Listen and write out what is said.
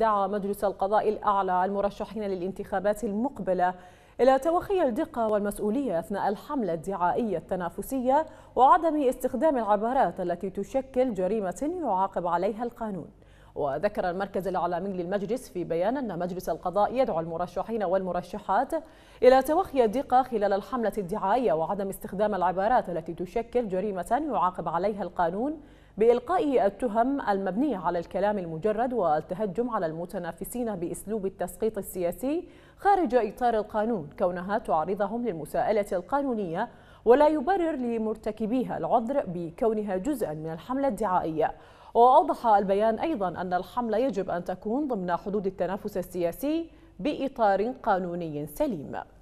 دعا مجلس القضاء الأعلى المرشحين للانتخابات المقبلة إلى توخي الدقة والمسؤولية أثناء الحملة الدعائية التنافسية وعدم استخدام العبارات التي تشكل جريمة يعاقب عليها القانون وذكر المركز الإعلامي للمجلس في بيان أن مجلس القضاء يدعو المرشحين والمرشحات إلى توخي الدقة خلال الحملة الدعائية وعدم استخدام العبارات التي تشكل جريمة يعاقب عليها القانون بإلقاء التهم المبنية على الكلام المجرد والتهجم على المتنافسين بأسلوب التسقيط السياسي خارج إطار القانون كونها تعرضهم للمساءلة القانونية ولا يبرر لمرتكبيها العذر بكونها جزءا من الحملة الدعائية وأوضح البيان أيضا أن الحملة يجب أن تكون ضمن حدود التنافس السياسي بإطار قانوني سليم